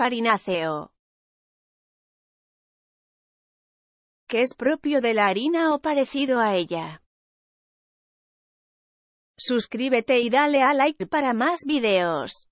Farináceo. Que es propio de la harina o parecido a ella. Suscríbete y dale a like para más videos.